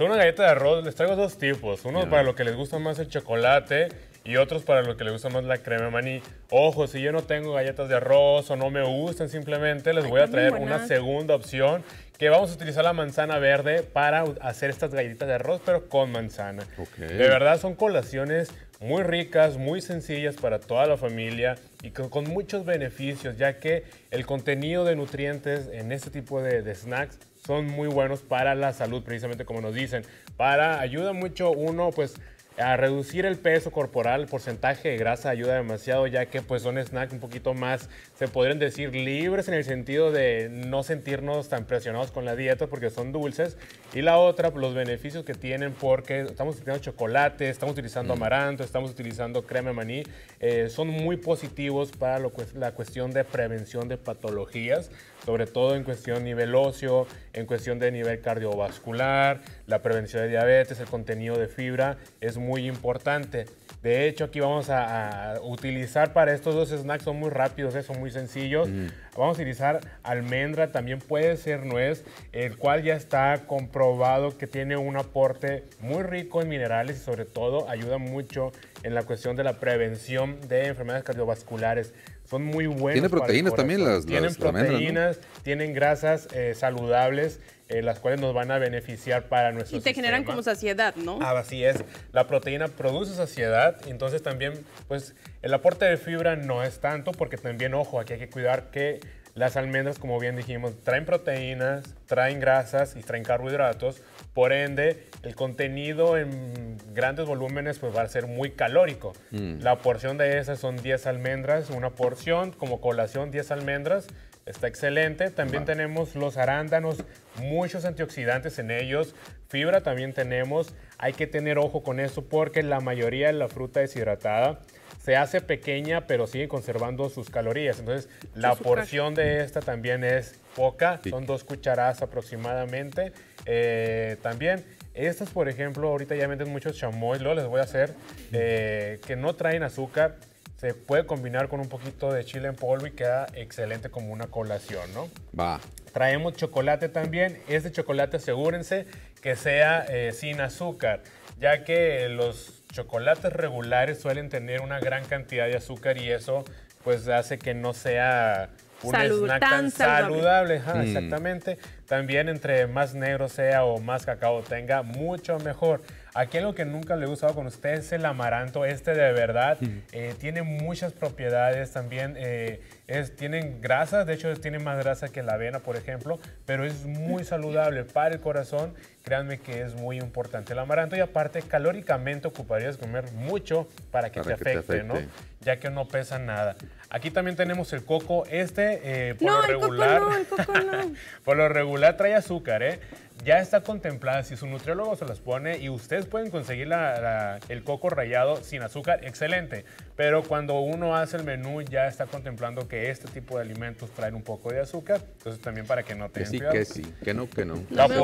Son una galleta de arroz, les traigo dos tipos. Uno para lo que les gusta más el chocolate y otros para lo que les gusta más la crema maní. Ojo, si yo no tengo galletas de arroz o no me gustan simplemente, les voy a traer una segunda opción que vamos a utilizar la manzana verde para hacer estas galletitas de arroz, pero con manzana. De verdad son colaciones muy ricas, muy sencillas para toda la familia y con, muchos beneficios, ya que el contenido de nutrientes en este tipo de, de snacks son muy buenos para la salud, precisamente como nos dicen. Para ayuda mucho uno, pues a reducir el peso corporal, el porcentaje de grasa ayuda demasiado, ya que pues son snacks un poquito más, se podrían decir, libres en el sentido de no sentirnos tan presionados con la dieta porque son dulces. Y la otra, pues, los beneficios que tienen porque estamos utilizando chocolate, estamos utilizando mm. amaranto, estamos utilizando crema maní, eh, son muy positivos para lo, la cuestión de prevención de patologías sobre todo en cuestión nivel óseo, en cuestión de nivel cardiovascular, la prevención de diabetes, el contenido de fibra es muy importante. De hecho, aquí vamos a, utilizar para estos dos snacks, son muy rápidos, eh, son muy sencillos. Vamos a utilizar almendra, también puede ser nuez, el cual ya está comprobado que tiene un aporte muy rico en minerales y sobre todo ayuda mucho en la cuestión de la prevención de enfermedades cardiovasculares son muy buenos. ¿Tienen proteínas también las, las Tienen proteínas, tienen grasas eh, saludables, eh, las cuales nos van a beneficiar para nuestro Y te generan como saciedad, ¿no? Ah, así es. La proteína produce saciedad, entonces también, pues, el aporte de fibra no es tanto, porque también, ojo, aquí hay que cuidar que las almendras, como bien dijimos, traen proteínas, traen grasas y traen carbohidratos, por ende, el contenido en grandes volúmenes pues va a ser muy calórico. Mm. La porción de esas son 10 almendras, una porción como colación 10 almendras. Está excelente. También tenemos los arándanos, muchos antioxidantes en ellos. Fibra también tenemos. Hay que tener ojo con eso porque la mayoría de la fruta deshidratada se hace pequeña, pero sigue conservando sus calorías. Entonces, la porción de esta también es poca, son dos cucharadas aproximadamente. Eh, también estas, por ejemplo, ahorita ya venden muchos chamoy, lo les voy a hacer, eh, que no traen azúcar. Se puede combinar con un poquito de chile en polvo y queda excelente como una colación, ¿no? Va. Traemos chocolate también. Este chocolate asegúrense que sea eh, sin azúcar, ya que los chocolates regulares suelen tener una gran cantidad de azúcar y eso pues hace que no sea un snack tan, saludable. Exactamente. También entre más negro sea o más cacao tenga, mucho mejor. Aquí algo que nunca le he usado con ustedes es el amaranto. Este de verdad eh, tiene muchas propiedades también. Eh, tienen grasas, de hecho tiene más grasa que la avena, por ejemplo, pero es muy saludable para el corazón. Créanme que es muy importante el amaranto y aparte calóricamente ocuparías comer mucho para que, te, afecte, ¿no? Ya que no pesa nada. Aquí también tenemos el coco, este eh, por regular. El coco el coco no. por lo regular trae azúcar, ¿eh? ya está contemplada. Si su nutriólogo se las pone y ustedes pueden conseguir el coco rallado sin azúcar, excelente. Pero cuando uno hace el menú ya está contemplando que este tipo de alimentos traen un poco de azúcar. Entonces también para que no te que sí, que sí, que no, que no. La, no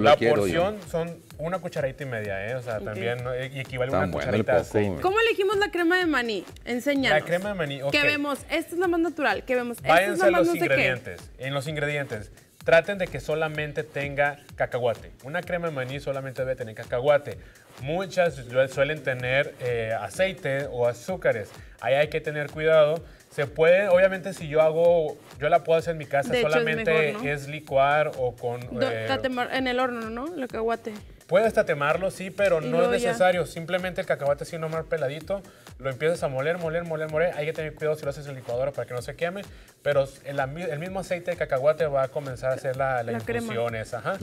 la porción son una cucharadita y media, ¿eh? O sea, también y equivale a una cucharadita ¿Cómo elegimos la crema de maní? Enseñar. La crema de maní, ok. ¿Qué vemos? Esta es la más natural. ¿Qué vemos? Váyanse es a los ingredientes. En los ingredientes. Traten de que solamente tenga cacahuate. Una crema de maní solamente debe tener cacahuate. Muchas suelen tener eh, aceite o azúcares. Ahí hay que tener cuidado se puede, obviamente si yo hago, yo la puedo hacer en mi casa, solamente es, licuar o con... Eh, en el horno, ¿no? El cacahuate. Puedes tatemarlo, sí, pero no es necesario. Simplemente el cacahuate así nomás peladito, lo empiezas a moler, moler, moler, moler. Hay que tener cuidado si lo haces en licuadora para que no se queme, pero el, mismo aceite de cacahuate va a comenzar a hacer la, la, esa. Ajá.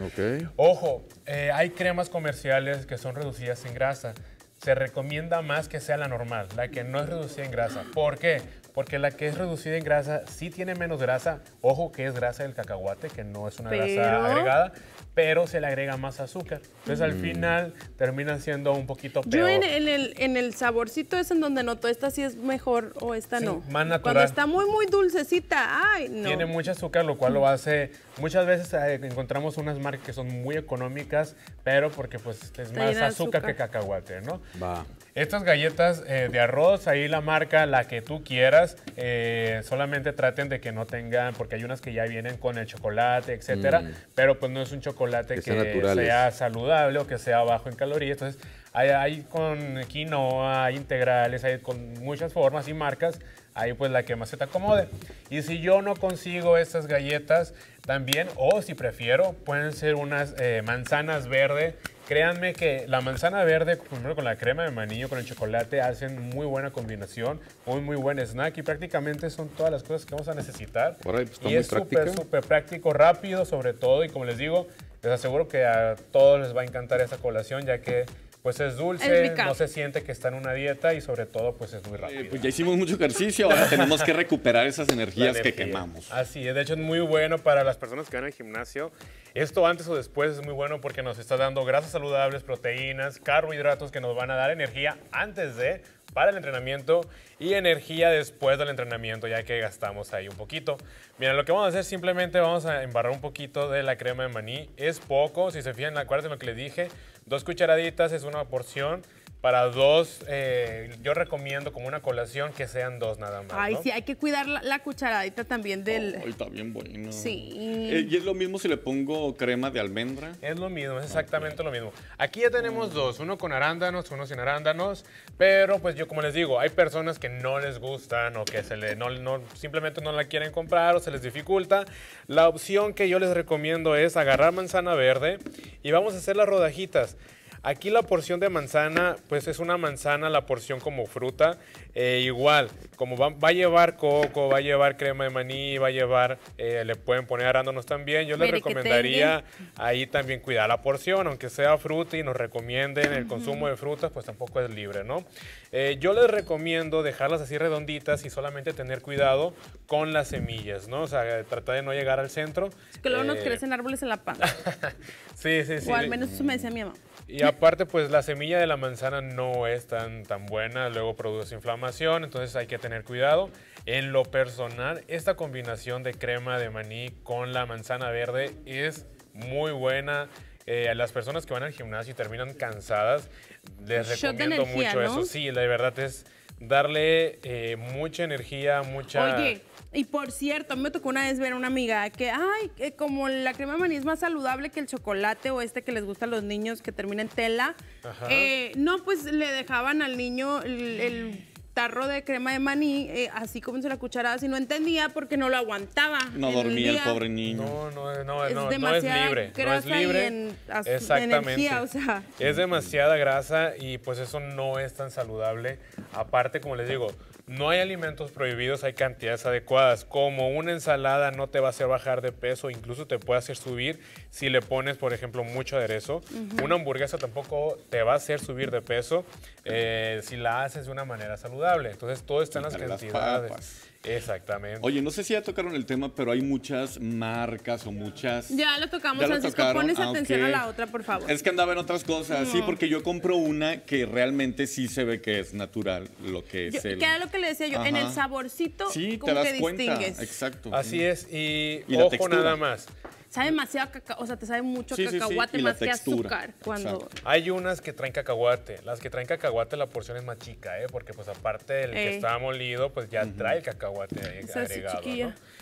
Ojo, eh, hay cremas comerciales que son reducidas en grasa se recomienda más que sea la normal, la que no es reducida en grasa. ¿Por qué? Porque la que es reducida en grasa sí tiene menos grasa. Ojo que es grasa del cacahuate, que no es una grasa agregada pero se le agrega más azúcar. Entonces al mm. final terminan siendo un poquito peor. Yo en, el, saborcito es en donde noto esta sí es mejor o esta no. Más natural. Cuando está muy, muy dulcecita, ay, no. Tiene mucho azúcar, lo cual lo hace... Muchas veces eh, encontramos unas marcas que son muy económicas, pero porque pues este, es más azúcar, que cacahuate, ¿no? Va. Estas galletas eh, de arroz, ahí la marca, la que tú quieras, eh, solamente traten de que no tengan, porque hay unas que ya vienen con el chocolate, etcétera, mm. pero pues no es un chocolate que, sea saludable o que sea bajo en calorías. Entonces, hay, con quinoa, hay integrales, hay con muchas formas y marcas. Ahí pues la que más se te acomode. Y si yo no consigo estas galletas, también, o si prefiero, pueden ser unas eh, manzanas verde. Créanme que la manzana verde, primero con la crema de manillo, con el chocolate, hacen muy buena combinación, muy, muy buen snack y prácticamente son todas las cosas que vamos a necesitar. Pues, y es súper, súper práctico, rápido sobre todo y como les digo, les aseguro que a todos les va a encantar esa colación ya que pues es dulce, no se siente que está en una dieta y sobre todo pues es muy eh, rápido. Pues, ya hicimos mucho ejercicio, ahora tenemos que recuperar esas energías que quemamos. Así es, de hecho es muy bueno para las personas que van al gimnasio. Esto antes o después es muy bueno porque nos está dando grasas saludables, proteínas, carbohidratos que nos van a dar energía antes de para el entrenamiento y energía después del entrenamiento, ya que gastamos ahí un poquito. Mira, lo que vamos a hacer simplemente vamos a embarrar un poquito de la crema de maní. Es poco, si se fijan, acuérdense lo que les dije, dos cucharaditas es una porción para dos, eh, yo recomiendo como una colación que sean dos nada más. Ay, sí, hay que cuidar la, cucharadita también del. Ay, está bien bueno. Sí. Eh, ¿Y es lo mismo si le pongo crema de almendra? Es lo mismo, es exactamente lo mismo. Aquí ya tenemos dos, uno con arándanos, uno sin arándanos, pero pues yo como les digo, hay personas que no les gustan o que se le, no, no, simplemente no la quieren comprar o se les dificulta. La opción que yo les recomiendo es agarrar manzana verde y vamos a hacer las rodajitas. Aquí la porción de manzana, pues es una manzana, la porción como fruta. Eh, igual, como va, a llevar coco, va a llevar crema de maní, va a llevar, eh, le pueden poner arándanos también. Yo les recomendaría ahí también cuidar la porción, aunque sea fruta y nos recomienden el consumo de frutas, pues tampoco es libre, ¿no? Eh, yo les recomiendo dejarlas así redonditas y solamente tener cuidado con las semillas, ¿no? O sea, tratar de no llegar al centro. que luego nos crecen árboles en la panza. sí, sí, sí. O al menos eso me decía mi mamá. Y aparte, pues la semilla de la manzana no es tan, tan buena, luego produce inflamación, entonces hay que tener cuidado. En lo personal, esta combinación de crema de maní con la manzana verde es muy buena. Eh, a las personas que van al gimnasio y terminan cansadas, les recomiendo mucho eso. Sí, la verdad es darle eh, mucha energía, mucha... Oye, y por cierto, a mí me tocó una vez ver a una amiga que, ay, que como la crema de maní es más saludable que el chocolate o este que les gusta a los niños que termina en tela, eh, no, pues le dejaban al niño el tarro de crema de maní, eh, así como se la cucharada, si no entendía porque no lo aguantaba. No dormía el, pobre niño. No, no, es libre. no es libre. Exactamente. Es demasiada grasa y pues eso no es tan saludable. Aparte, como les digo, no hay alimentos prohibidos, hay cantidades adecuadas. Como una ensalada no te va a hacer bajar de peso, incluso te puede hacer subir si le pones, por ejemplo, mucho aderezo. Una hamburguesa tampoco te va a hacer subir de peso eh, si la haces de una manera saludable. Entonces, todo está en las cantidades. Exactamente. Oye, no sé si ya tocaron el tema, pero hay muchas marcas o muchas. Ya lo tocamos, Francisco. Pones ah, atención a la otra, por favor. Es que andaba en otras cosas, sí, porque yo compro una que realmente sí se ve que es natural lo que es lo que le decía yo, en el saborcito, sí, te das cuenta. Exacto. Así es, y, y ojo nada más. Sabe demasiado cacahuate, o sea, te sabe mucho cacahuate más que azúcar. Cuando Hay unas que traen cacahuate. Las que traen cacahuate la porción es más chica, ¿eh? Porque pues aparte del que estaba eh. está molido, pues ya trae el cacahuate agregado,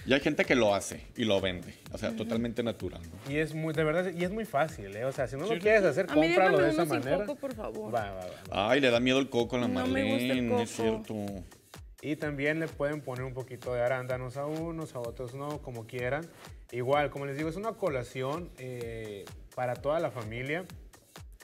Y hay gente que lo hace y lo vende. O sea, totalmente natural. Y es muy, de verdad, y es muy fácil, ¿eh? O sea, si no lo quieres hacer, A cómpralo de esa manera. por favor. Va, va, Ay, le da miedo el coco a la No es cierto. Y también le pueden poner un poquito de arándanos a unos, a otros no, como quieran. Igual, como les digo, es una colación eh, para toda la familia.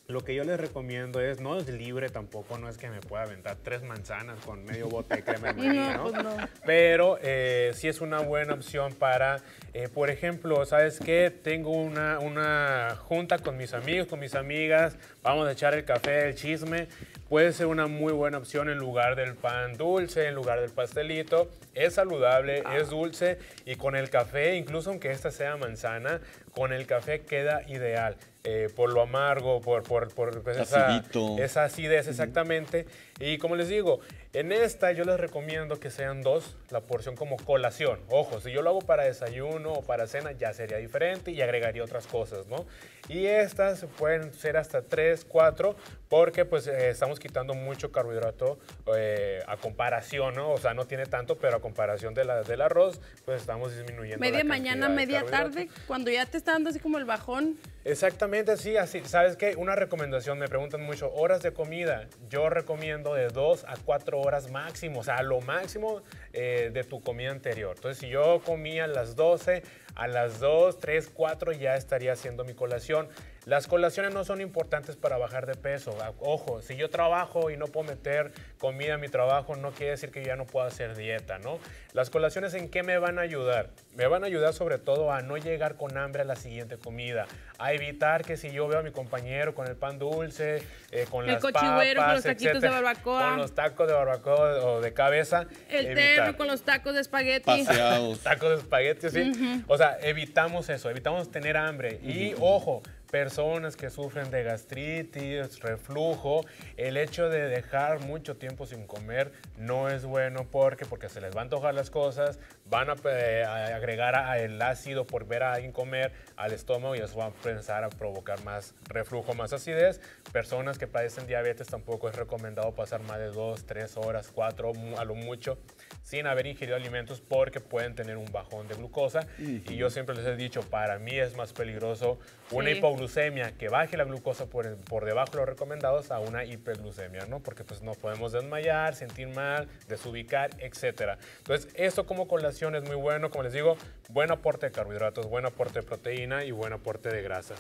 Lo que yo les recomiendo es, no es libre tampoco, no es que me pueda aventar tres manzanas con medio bote de crema de maní, ¿no? Pues ¿no? Pero eh, sí es una buena opción para, eh, por ejemplo, ¿sabes qué? Tengo una, una junta con mis amigos, con mis amigas, vamos a echar el café, el chisme puede ser una muy buena opción en lugar del pan dulce, en lugar del pastelito. Es saludable, ah. es dulce y con el café, incluso aunque esta sea manzana, con el café queda ideal. Eh, por lo amargo, por, por, por pues, esa, acidez exactamente. Y como les digo, en esta yo les recomiendo que sean dos, la porción como colación. Ojo, si yo lo hago para desayuno o para cena ya sería diferente y agregaría otras cosas, ¿no? Y estas pueden ser hasta tres, cuatro, porque pues eh, estamos quitando mucho carbohidrato eh, a comparación, ¿no? O sea, no tiene tanto, pero a comparación de la, del arroz, pues estamos disminuyendo. Media mañana, media tarde, cuando ya te así como el bajón. Exactamente, sí, así. ¿Sabes qué? Una recomendación, me preguntan mucho, horas de comida. Yo recomiendo de 2 a 4 horas máximo, o sea, lo máximo eh, de tu comida anterior. Entonces, si yo comía a las 12, a las 2, 3, 4 ya estaría haciendo mi colación. Las colaciones no son importantes para bajar de peso. Ah, ojo, si yo trabajo y no puedo meter comida a mi trabajo, no quiere decir que ya no pueda hacer dieta, ¿no? Las colaciones en qué me van a ayudar? Me van a ayudar sobre todo a no llegar con hambre a la siguiente comida, a evitar que si yo veo a mi compañero con el pan dulce, eh, con el las con los taquitos de barbacoa, con los tacos de barbacoa o de cabeza, el con los tacos de espagueti, tacos de espagueti, sí. O sea, evitamos eso, evitamos tener hambre. Y ojo, personas que sufren de gastritis, reflujo, el hecho de dejar mucho tiempo sin comer no es bueno porque porque se les va a antojar las cosas, van a, agregar el ácido por ver a alguien comer al estómago y eso va a empezar a provocar más reflujo, más acidez. Personas que padecen diabetes tampoco es recomendado pasar más de dos, tres horas, cuatro a lo mucho sin haber ingerido alimentos porque pueden tener un bajón de glucosa. Y yo siempre les he dicho, para mí es más peligroso una hipoglucemia que baje la glucosa por, por debajo de los recomendados a una hiperglucemia, ¿no? Porque pues nos podemos desmayar, sentir mal, desubicar, etc. Entonces, esto como colación es muy bueno, como les digo, buen aporte de carbohidratos, buen aporte de proteína y buen aporte de grasa.